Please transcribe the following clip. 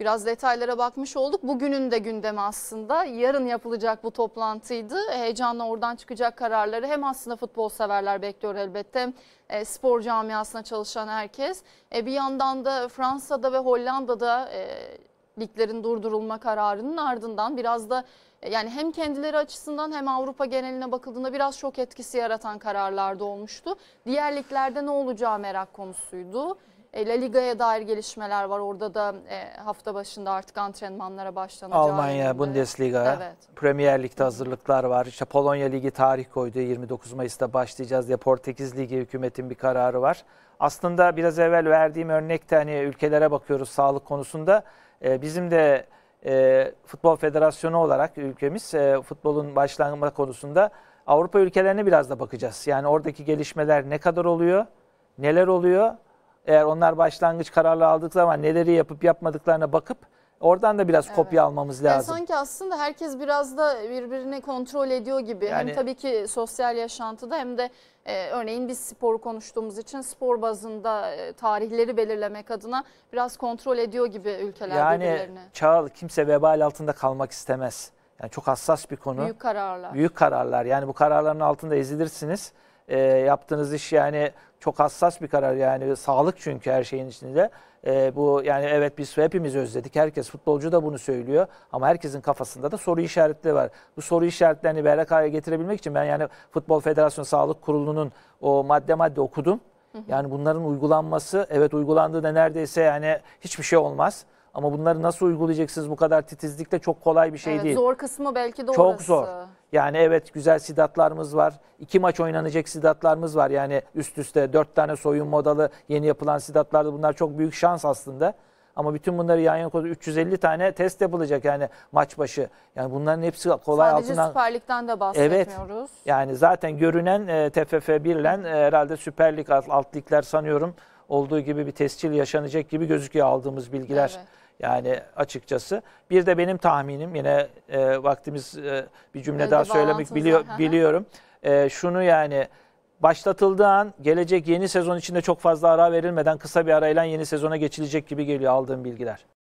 Biraz detaylara bakmış olduk. Bugünün de gündemi aslında. Yarın yapılacak bu toplantıydı. Heyecanla oradan çıkacak kararları hem aslında futbol severler bekliyor elbette e, spor camiasına çalışan herkes. E, bir yandan da Fransa'da ve Hollanda'da e, liglerin durdurulma kararının ardından biraz da yani hem kendileri açısından hem Avrupa geneline bakıldığında biraz şok etkisi yaratan kararlarda olmuştu. Diğer liglerde ne olacağı merak konusuydu. E, La Liga'ya dair gelişmeler var. Orada da e, hafta başında artık antrenmanlara başlanacak. Almanya, yerinde. Bundesliga, evet. Premier Lig'de hazırlıklar var. İşte Polonya Ligi tarih koydu. 29 Mayıs'ta başlayacağız diye Portekiz Ligi hükümetin bir kararı var. Aslında biraz evvel verdiğim örnekte hani ülkelere bakıyoruz sağlık konusunda. E, bizim de e, Futbol Federasyonu olarak ülkemiz e, futbolun başlanma konusunda Avrupa ülkelerine biraz da bakacağız. Yani oradaki gelişmeler ne kadar oluyor, neler oluyor eğer onlar başlangıç kararları aldık zaman neleri yapıp yapmadıklarına bakıp Oradan da biraz evet. kopya almamız lazım. Yani sanki aslında herkes biraz da birbirini kontrol ediyor gibi. Yani, hem tabii ki sosyal yaşantıda hem de e, örneğin biz sporu konuştuğumuz için spor bazında e, tarihleri belirlemek adına biraz kontrol ediyor gibi ülkeler yani, birbirlerini. Yani Çağıl kimse vebal altında kalmak istemez. Yani çok hassas bir konu. Büyük kararlar. Büyük kararlar. Yani bu kararların altında ezilirsiniz e, yaptığınız iş yani çok hassas bir karar yani sağlık çünkü her şeyin içinde. E, bu yani evet biz hepimiz özledik. Herkes futbolcu da bunu söylüyor ama herkesin kafasında da soru işaretleri var. Bu soru işaretlerini berrak getirebilmek için ben yani Futbol Federasyonu Sağlık Kurulu'nun o madde madde okudum. Yani bunların uygulanması evet uygulandığında neredeyse yani hiçbir şey olmaz. Ama bunları nasıl uygulayacaksınız bu kadar titizlikle çok kolay bir şey evet, değil. Zor kısmı belki de orası. Çok zor. Yani evet güzel sidatlarımız var. İki maç oynanacak sidatlarımız var. Yani üst üste dört tane soyun modalı yeni yapılan sidatlarda bunlar çok büyük şans aslında. Ama bütün bunları yan yana 350 tane test yapılacak yani maç başı. Yani bunların hepsi kolay Sadece altından. Sadece Süper Lig'den de bahsetmiyoruz. Evet. Yani zaten görünen e, TFF 1 ile e, herhalde Süper Lig alt, alt ligler sanıyorum olduğu gibi bir tescil yaşanacak gibi gözüküyor aldığımız bilgiler. Evet. Yani açıkçası. Bir de benim tahminim yine e, vaktimiz e, bir cümle Böyle daha söylemek biliyor, biliyorum. E, şunu yani başlatıldığı an gelecek yeni sezon içinde çok fazla ara verilmeden kısa bir arayla yeni sezona geçilecek gibi geliyor aldığım bilgiler.